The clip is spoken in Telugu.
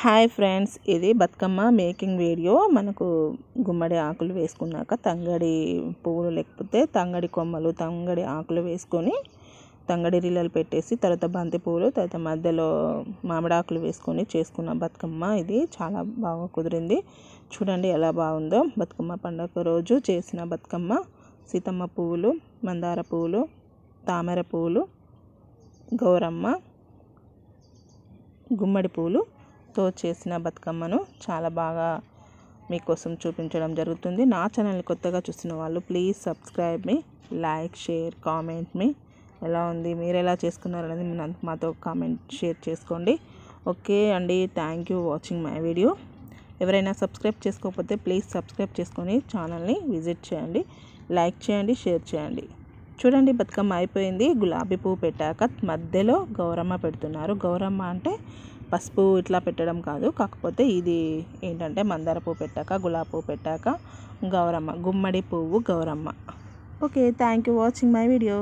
హాయ్ ఫ్రెండ్స్ ఇది బతుకమ్మ మేకింగ్ వీడియో మనకు గుమ్మడి ఆకులు వేసుకున్నాక తంగడి పువ్వులు లేకపోతే తంగడి కొమ్మలు తంగడి ఆకులు వేసుకొని తంగడి రిల్లలు పెట్టేసి తర్వాత బంతి పువ్వులు తర్వాత మధ్యలో మామిడాకులు వేసుకొని చేసుకున్న బతుకమ్మ ఇది చాలా బాగా కుదిరింది చూడండి ఎలా బాగుందో బతుకమ్మ పండుగ రోజు చేసిన బతుకమ్మ సీతమ్మ పువ్వులు మందార పువ్వులు తామర పువ్వులు గౌరమ్మ గుమ్మడి పువ్వులు ఎంతో చేసిన బతుకమ్మను చాలా బాగా మీకోసం చూపించడం జరుగుతుంది నా ఛానల్ కొత్తగా చూసిన వాళ్ళు ప్లీజ్ సబ్స్క్రైబ్ మీ లైక్ షేర్ కామెంట్ మీ ఎలా ఉంది మీరు ఎలా చేసుకున్నారు అనేది మాతో కామెంట్ షేర్ చేసుకోండి ఓకే అండి thank you watching my video ఎవరైనా సబ్స్క్రైబ్ చేసుకోకపోతే ప్లీజ్ సబ్స్క్రైబ్ చేసుకొని ఛానల్ని విజిట్ చేయండి లైక్ చేయండి షేర్ చేయండి చూడండి బతుకమ్మ అయిపోయింది గులాబీ పువ్వు పెట్టాక మధ్యలో గౌరమ్మ పెడుతున్నారు గౌరమ్మ అంటే పసుపు ఇట్లా పెట్టడం కాదు కాకపోతే ఇది ఏంటంటే మందార పువ్వు పెట్టాక గులాబీ పువ్వు పెట్టాక గౌరమ్మ గుమ్మడి పువ్వు Gauramma okay thank you watching my video